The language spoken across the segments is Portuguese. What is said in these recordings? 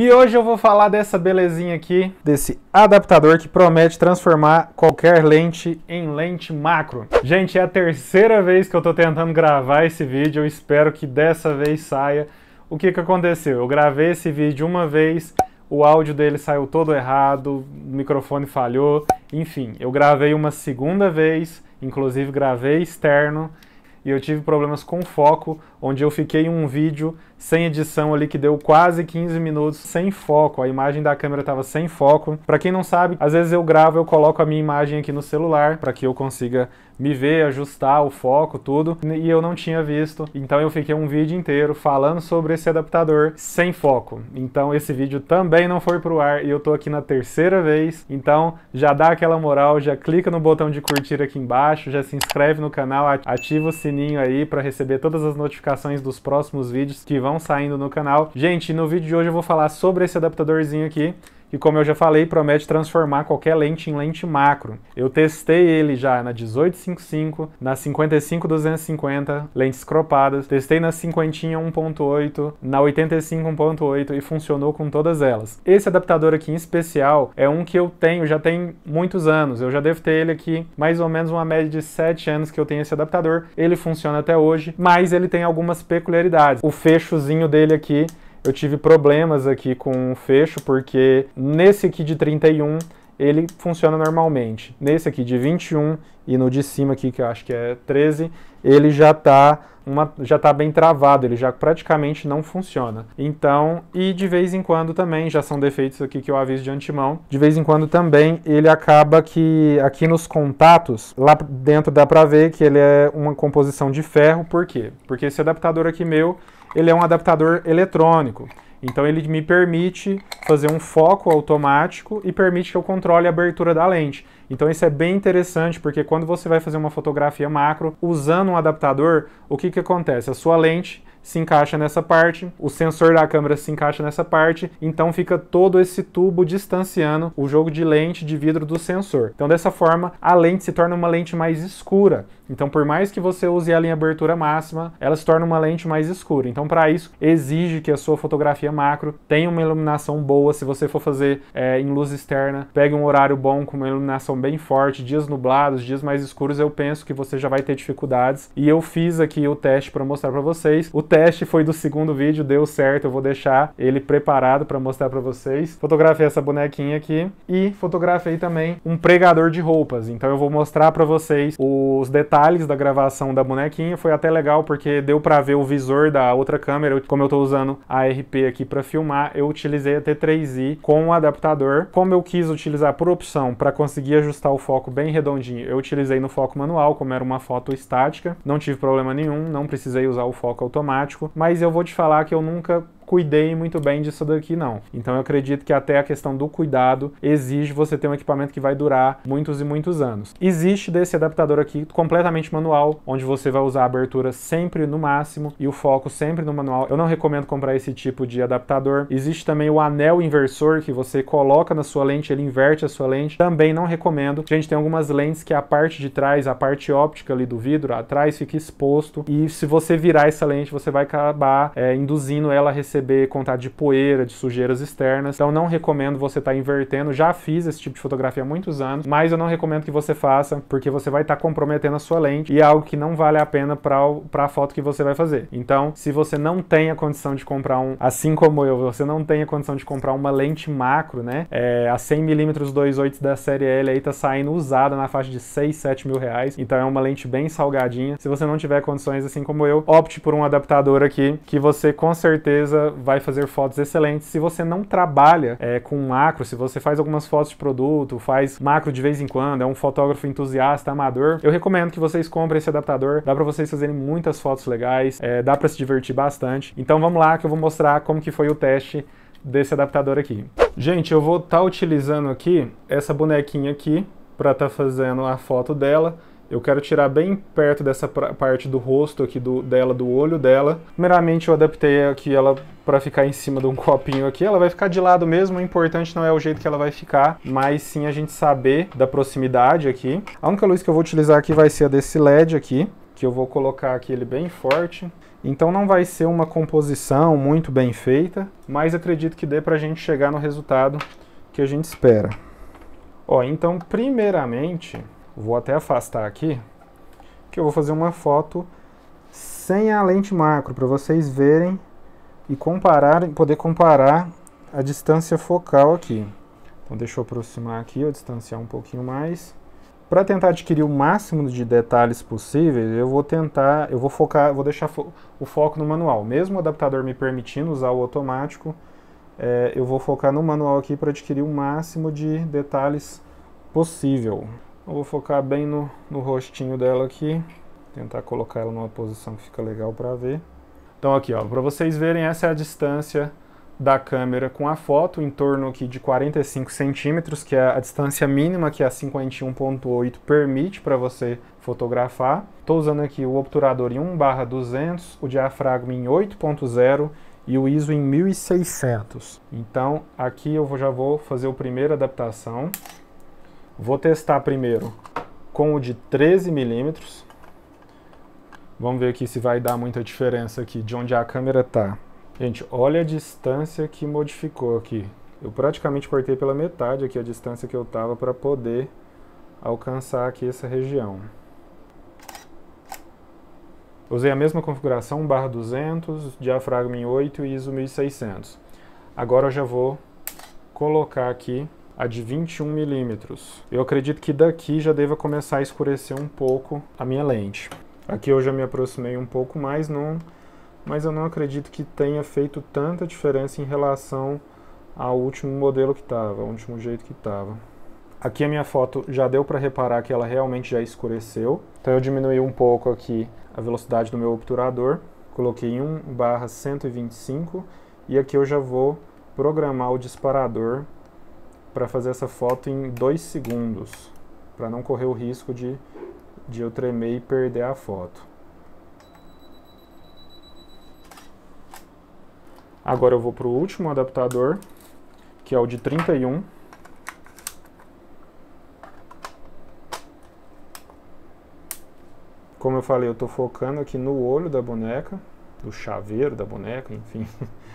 E hoje eu vou falar dessa belezinha aqui, desse adaptador que promete transformar qualquer lente em lente macro. Gente, é a terceira vez que eu tô tentando gravar esse vídeo, eu espero que dessa vez saia. O que que aconteceu? Eu gravei esse vídeo uma vez, o áudio dele saiu todo errado, o microfone falhou, enfim, eu gravei uma segunda vez, inclusive gravei externo, e eu tive problemas com foco, onde eu fiquei um vídeo sem edição ali que deu quase 15 minutos sem foco. A imagem da câmera estava sem foco. Para quem não sabe, às vezes eu gravo, eu coloco a minha imagem aqui no celular para que eu consiga me ver, ajustar o foco, tudo, e eu não tinha visto. Então eu fiquei um vídeo inteiro falando sobre esse adaptador sem foco. Então esse vídeo também não foi pro ar e eu tô aqui na terceira vez. Então já dá aquela moral, já clica no botão de curtir aqui embaixo, já se inscreve no canal, ativa o sininho aí para receber todas as notificações notificações dos próximos vídeos que vão saindo no canal. Gente, no vídeo de hoje eu vou falar sobre esse adaptadorzinho aqui que, como eu já falei, promete transformar qualquer lente em lente macro. Eu testei ele já na 1855, na 55-250, lentes cropadas, testei na 50 1.8, na 85 1.8 e funcionou com todas elas. Esse adaptador aqui em especial é um que eu tenho já tem muitos anos, eu já devo ter ele aqui mais ou menos uma média de 7 anos que eu tenho esse adaptador, ele funciona até hoje, mas ele tem algumas peculiaridades. O fechozinho dele aqui eu tive problemas aqui com o fecho, porque nesse aqui de 31 ele funciona normalmente. Nesse aqui de 21 e no de cima aqui, que eu acho que é 13, ele já está uma, já tá bem travado, ele já praticamente não funciona. Então, e de vez em quando também, já são defeitos aqui que eu aviso de antemão, de vez em quando também ele acaba que aqui nos contatos, lá dentro dá para ver que ele é uma composição de ferro, por quê? Porque esse adaptador aqui meu, ele é um adaptador eletrônico. Então ele me permite fazer um foco automático e permite que eu controle a abertura da lente. Então isso é bem interessante porque quando você vai fazer uma fotografia macro usando um adaptador, o que, que acontece? A sua lente se encaixa nessa parte, o sensor da câmera se encaixa nessa parte, então fica todo esse tubo distanciando o jogo de lente de vidro do sensor. Então dessa forma, a lente se torna uma lente mais escura. Então por mais que você use ela em abertura máxima, ela se torna uma lente mais escura. Então para isso, exige que a sua fotografia macro tenha uma iluminação boa. Se você for fazer é, em luz externa, pegue um horário bom com uma iluminação bem forte, dias nublados, dias mais escuros, eu penso que você já vai ter dificuldades. E eu fiz aqui o teste para mostrar para vocês. O teste foi do segundo vídeo, deu certo, eu vou deixar ele preparado para mostrar para vocês. Fotografei essa bonequinha aqui e fotografei também um pregador de roupas. Então eu vou mostrar para vocês os detalhes da gravação da bonequinha. Foi até legal porque deu para ver o visor da outra câmera. Como eu estou usando a RP aqui para filmar, eu utilizei a T3i com o adaptador. Como eu quis utilizar por opção para conseguir ajustar o foco bem redondinho, eu utilizei no foco manual, como era uma foto estática. Não tive problema nenhum, não precisei usar o foco automático mas eu vou te falar que eu nunca cuidei muito bem disso daqui, não. Então eu acredito que até a questão do cuidado exige você ter um equipamento que vai durar muitos e muitos anos. Existe desse adaptador aqui completamente manual, onde você vai usar a abertura sempre no máximo e o foco sempre no manual. Eu não recomendo comprar esse tipo de adaptador. Existe também o anel inversor que você coloca na sua lente, ele inverte a sua lente. Também não recomendo. Gente, tem algumas lentes que a parte de trás, a parte óptica ali do vidro, atrás fica exposto e se você virar essa lente, você vai acabar é, induzindo ela a receber receber contato de poeira, de sujeiras externas. Então não recomendo você estar tá invertendo. Já fiz esse tipo de fotografia há muitos anos, mas eu não recomendo que você faça, porque você vai estar tá comprometendo a sua lente e é algo que não vale a pena para a foto que você vai fazer. Então, se você não tem a condição de comprar um, assim como eu, você não tem a condição de comprar uma lente macro, né? É, a 100mm 2.8 da série L aí tá saindo usada na faixa de 6, 7 mil reais. Então é uma lente bem salgadinha. Se você não tiver condições assim como eu, opte por um adaptador aqui que você com certeza vai fazer fotos excelentes. Se você não trabalha é, com macro, se você faz algumas fotos de produto, faz macro de vez em quando, é um fotógrafo entusiasta, amador, eu recomendo que vocês comprem esse adaptador. Dá para vocês fazerem muitas fotos legais, é, dá para se divertir bastante. Então vamos lá que eu vou mostrar como que foi o teste desse adaptador aqui. Gente, eu vou estar tá utilizando aqui essa bonequinha aqui para estar tá fazendo a foto dela. Eu quero tirar bem perto dessa parte do rosto aqui do, dela, do olho dela. Primeiramente eu adaptei aqui ela para ficar em cima de um copinho aqui. Ela vai ficar de lado mesmo, o importante não é o jeito que ela vai ficar, mas sim a gente saber da proximidade aqui. A única luz que eu vou utilizar aqui vai ser a desse LED aqui, que eu vou colocar aqui ele bem forte. Então não vai ser uma composição muito bem feita, mas acredito que dê para a gente chegar no resultado que a gente espera. Ó, então primeiramente Vou até afastar aqui, que eu vou fazer uma foto sem a lente macro, para vocês verem e compararem, poder comparar a distância focal aqui. Então deixa eu aproximar aqui, eu distanciar um pouquinho mais. Para tentar adquirir o máximo de detalhes possíveis, eu vou tentar, eu vou focar, vou deixar fo o foco no manual. Mesmo o adaptador me permitindo usar o automático, é, eu vou focar no manual aqui para adquirir o máximo de detalhes possível. Eu vou focar bem no, no rostinho dela aqui. Tentar colocar ela numa posição que fica legal para ver. Então aqui, ó, para vocês verem, essa é a distância da câmera com a foto, em torno aqui de 45 centímetros, que é a distância mínima que a 51.8 permite para você fotografar. Estou usando aqui o obturador em 1 barra 200, o diafragma em 8.0 e o ISO em 1600. Então aqui eu já vou fazer a primeira adaptação. Vou testar primeiro com o de 13 milímetros. Vamos ver aqui se vai dar muita diferença aqui de onde a câmera tá. Gente, olha a distância que modificou aqui. Eu praticamente cortei pela metade aqui a distância que eu tava para poder alcançar aqui essa região. Usei a mesma configuração, barra 200, diafragma em 8 e ISO 1600. Agora eu já vou colocar aqui a de 21 milímetros. Eu acredito que daqui já deva começar a escurecer um pouco a minha lente. Aqui eu já me aproximei um pouco mais, não, mas eu não acredito que tenha feito tanta diferença em relação ao último modelo que estava, ao último jeito que estava. Aqui a minha foto já deu para reparar que ela realmente já escureceu. Então eu diminui um pouco aqui a velocidade do meu obturador. Coloquei em 1 barra 125 e aqui eu já vou programar o disparador para fazer essa foto em dois segundos, para não correr o risco de, de eu tremer e perder a foto. Agora eu vou para o último adaptador, que é o de 31. Como eu falei, eu estou focando aqui no olho da boneca, do chaveiro da boneca, enfim,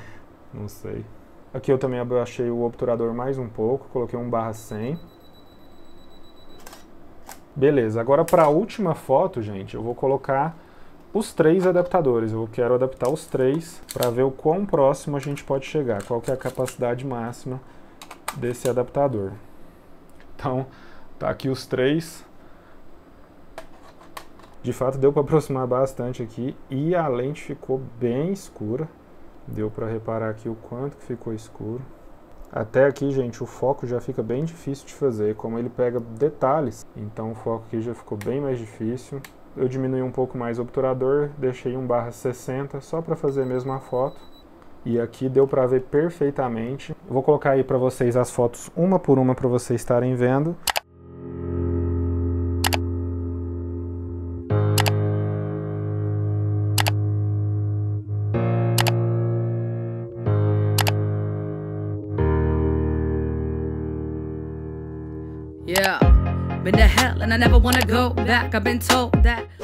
não sei. Aqui eu também abaixei o obturador mais um pouco, coloquei um barra 100. Beleza, agora para a última foto, gente, eu vou colocar os três adaptadores. Eu quero adaptar os três para ver o quão próximo a gente pode chegar, qual que é a capacidade máxima desse adaptador. Então, tá aqui os três. De fato, deu para aproximar bastante aqui e a lente ficou bem escura. Deu para reparar aqui o quanto que ficou escuro. Até aqui, gente, o foco já fica bem difícil de fazer, como ele pega detalhes, então o foco aqui já ficou bem mais difícil. Eu diminui um pouco mais o obturador, deixei um barra 60 só para fazer mesmo a foto. E aqui deu para ver perfeitamente. Vou colocar aí para vocês as fotos uma por uma para vocês estarem vendo.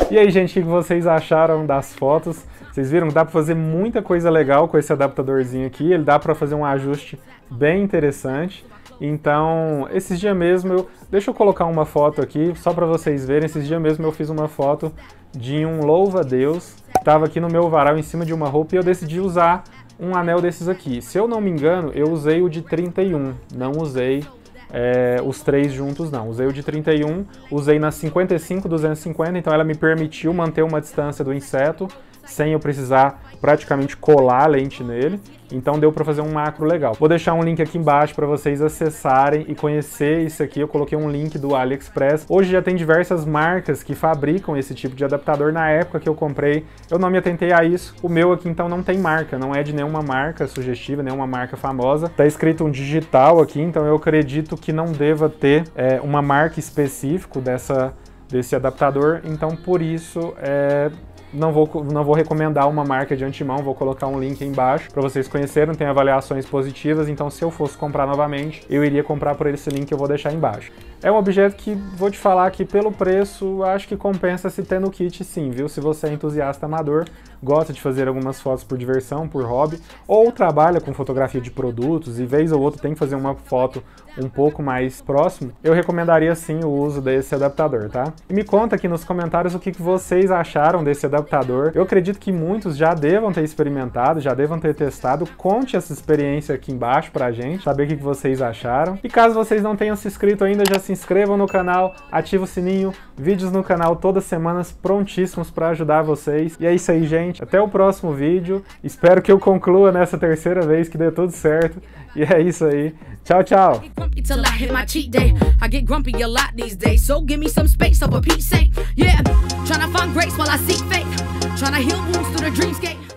E aí, gente, o que vocês acharam das fotos? Vocês viram? Dá pra fazer muita coisa legal com esse adaptadorzinho aqui. Ele dá pra fazer um ajuste bem interessante. Então, esses dias mesmo eu... Deixa eu colocar uma foto aqui, só pra vocês verem. Esses dias mesmo eu fiz uma foto de um louva-a-Deus. Tava aqui no meu varal, em cima de uma roupa, e eu decidi usar um anel desses aqui. Se eu não me engano, eu usei o de 31, não usei é, os três juntos não. Usei o de 31, usei na 55, 250, então ela me permitiu manter uma distância do inseto sem eu precisar praticamente colar a lente nele. Então deu para fazer um macro legal. Vou deixar um link aqui embaixo para vocês acessarem e conhecer isso aqui. Eu coloquei um link do AliExpress. Hoje já tem diversas marcas que fabricam esse tipo de adaptador. Na época que eu comprei, eu não me atentei a isso. O meu aqui então não tem marca, não é de nenhuma marca sugestiva, nenhuma marca famosa. Tá escrito um digital aqui, então eu acredito que não deva ter é, uma marca específico dessa desse adaptador, então por isso é, não vou, não vou recomendar uma marca de antemão, vou colocar um link aí embaixo para vocês conhecerem, tem avaliações positivas, então se eu fosse comprar novamente, eu iria comprar por esse link que eu vou deixar embaixo. É um objeto que, vou te falar que pelo preço, acho que compensa se ter no kit sim, viu? Se você é entusiasta amador, gosta de fazer algumas fotos por diversão, por hobby, ou trabalha com fotografia de produtos e vez ou outra tem que fazer uma foto um pouco mais próximo, eu recomendaria sim o uso desse adaptador, tá? E me conta aqui nos comentários o que vocês acharam desse adaptador adaptador. Eu acredito que muitos já devam ter experimentado, já devam ter testado. Conte essa experiência aqui embaixo pra gente, saber o que vocês acharam. E caso vocês não tenham se inscrito ainda, já se inscrevam no canal, ativa o sininho, vídeos no canal todas semanas prontíssimos para ajudar vocês. E é isso aí, gente. Até o próximo vídeo. Espero que eu conclua nessa terceira vez, que dê tudo certo. E é isso aí. Tchau, tchau. grumpy a lot these days, so give me some space. sake, yeah, trying to find grace while I seek fate. Trying to heal wounds through the dreamscape.